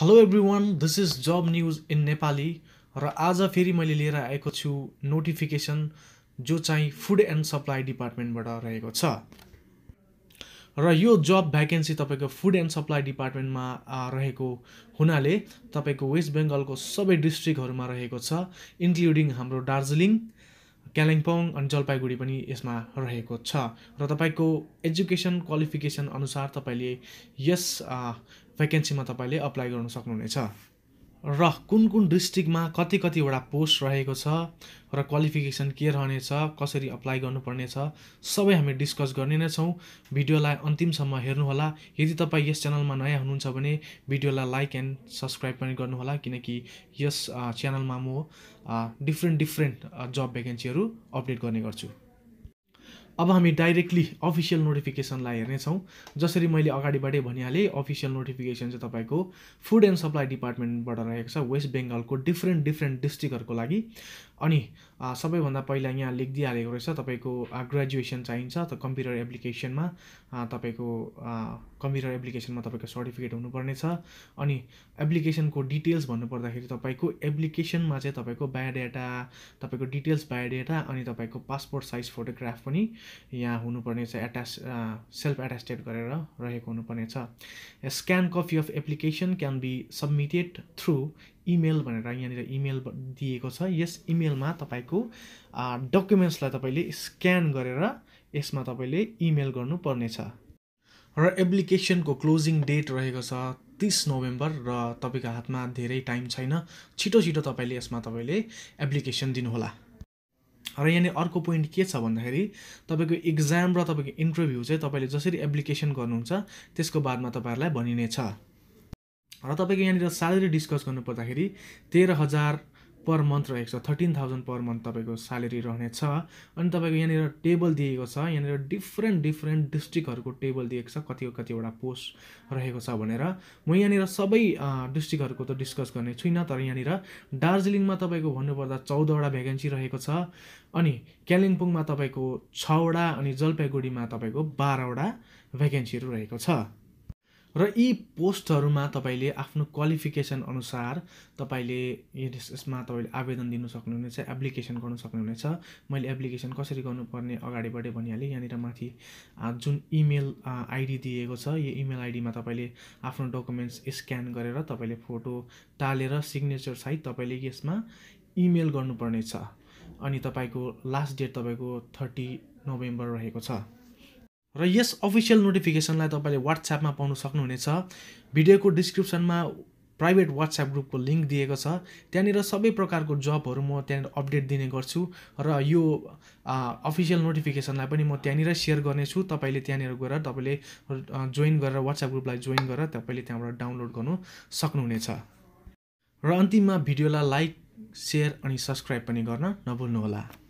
hello everyone this is job news in Nepali र आज फेरि मैले लिएर आएको छु नोटिफिकेसन जो चाहिँ फुड एन्ड सप्लाई डिपार्टमेन्टबाट रहेको छ र यो जब भ्याकेन्सी तपाईँको फुड एन्ड सप्लाई डिपार्टमेन्टमा रहेको हुनाले तपाईँको वेस्ट बेङ्गलको सबै डिस्ट्रिक्टहरूमा रहेको छ इन्क्लुडिङ हाम्रो दार्जिलिङ कालिम्पोङ अनि जलपाइगुडी पनि यसमा रहेको छ र तपाईँको एजुकेसन क्वालिफिकेसन अनुसार तपाईँले यस भ्याकेन्सीमा तपाईँले अप्लाई गर्नु सक्नुहुनेछ र कुन कुन डिस्ट्रिक्टमा कति कतिवटा पोस्ट रहेको छ र क्वालिफिकेसन के रहनेछ कसरी अप्लाई गर्नुपर्नेछ सबै हामी डिस्कस गर्ने नै छौँ भिडियोलाई अन्तिमसम्म हेर्नुहोला यदि तपाईँ यस च्यानलमा नयाँ हुनुहुन्छ भने भिडियोलाई लाइक एन्ड सब्सक्राइब पनि गर्नुहोला किनकि यस च्यानलमा म डिफ्रेन्ट डिफ्रेन्ट जब भ्याकेन्सीहरू अपडेट गर्ने गर्छु अब हामी डाइरेक्टली अफिसियल नोटिफिकेसनलाई हेर्नेछौँ जसरी मैले अगाडिबाटै भनिहालेँ अफिसियल नोटिफिकेसन चाहिँ तपाईँको फुड एन्ड सप्लाई डिपार्टमेन्टबाट रहेको छ वेस्ट बेङ्गालको डिफ्रेन्ट डिफ्रेन्ट डिस्ट्रिक्टहरूको लागि अनि सबैभन्दा पहिला यहाँ लेखिदिइहालेको रहेछ तपाईँको ग्रेजुएसन चाहिन्छ त कम्प्युटर एप्लिकेसनमा तपाईँको कम्प्युटर एप्लिकेसनमा तपाईँको सर्टिफिकेट हुनुपर्नेछ अनि एप्लिकेसनको डिटेल्स भन्नुपर्दाखेरि तपाईँको एप्लिकेसनमा चाहिँ तपाईँको बायोडाटा तपाईँको डिटेल्स बायोडाटा अनि तपाईँको पासपोर्ट साइज फोटोग्राफ पनि यहाँ हुनुपर्नेछ एट्याच सेल्फ एट्याचेड गरेर रहेको हुनुपर्नेछ scan copy of application can be submitted through email भनेर यहाँनिर इमेल दिएको छ यस इमेलमा तपाईँको डकुमेन्ट्सलाई तपाईँले स्क्यान गरेर यसमा तपाईँले इमेल गर्नुपर्नेछ र एप्लिकेसनको क्लोजिङ डेट रहेको छ तिस नोभेम्बर र तपाईँको हातमा धेरै टाइम छैन छिटो छिटो तपाईँले यसमा तपाईँले एप्लिकेसन दिनुहोला र यहाँनिर अर्को पोइन्ट के छ भन्दाखेरि तपाईँको इक्जाम र तपाईँको इन्टरभ्यू चाहिँ तपाईँले जसरी एप्लिकेसन गर्नुहुन्छ त्यसको बादमा तपाईँहरूलाई भनिनेछ र तपाईँको यहाँनिर स्यालेरी डिस्कस गर्नु पर्दाखेरि तेह्र हजार पर मन्थ रहेको छ थर्टिन थाउजन्ड पर मन्थ तपाईँको स्यालेरी रहनेछ अनि तपाईँको यहाँनिर टेबल दिएको छ यहाँनिर डिफ्रेन्ट डिफ्रेन्ट डिस्ट्रिक्टहरूको टेबल दिएको छ कति कतिवटा पोस्ट रहेको छ भनेर म यहाँनिर सबै डिस्ट्रिक्टहरूको त डिस्कस गर्ने छुइनँ तर यहाँनिर दार्जिलिङमा तपाईँको भन्नुपर्दा चौधवटा भ्याकेन्सी रहेको छ अनि कालिम्पोङमा तपाईँको छवटा अनि जलपाइगुडीमा तपाईँको बाह्रवटा भ्याकेन्सीहरू रहेको छ र यी पोस्टहरूमा तपाईँले आफ्नो क्वालिफिकेसन अनुसार तपाईँले यसमा तपाईँले आवेदन दिनु सक्नुहुनेछ एप्लिकेसन गर्नु सक्नुहुनेछ मैले एप्लिकेसन कसरी गर्नुपर्ने अगाडि बढेँ भनिहालेँ यहाँनिर माथि जुन इमेल आइडी दिएको छ यो इमेल आइडीमा तपाईँले आफ्नो डकुमेन्ट्स स्क्यान गरेर तपाईँले फोटो टालेर सिग्नेचर सहित तपाईँले यसमा इमेल गर्नुपर्नेछ अनि तपाईँको लास्ट डेट तपाईँको थर्टी नोभेम्बर रहेको छ र यस अफिसियल नोटिफिकेसनलाई तपाईँले वाट्सएपमा पाउन सक्नुहुनेछ भिडियोको डिस्क्रिप्सनमा प्राइभेट वाट्सएप ग्रुपको लिङ्क दिएको छ त्यहाँनिर सबै प्रकारको जबहरू म त्यहाँनिर अपडेट दिने गर्छु र यो अफिसियल नोटिफिकेसनलाई पनि म त्यहाँनिर सेयर गर्नेछु तपाईँले त्यहाँनिर गएर तपाईँले जोइन गरेर वाट्सएप ग्रुपलाई जोइन गरेर तपाईँले त्यहाँबाट डाउनलोड गर्नु सक्नुहुनेछ र अन्तिममा भिडियोलाई लाइक सेयर अनि सब्सक्राइब पनि गर्न नभुल्नुहोला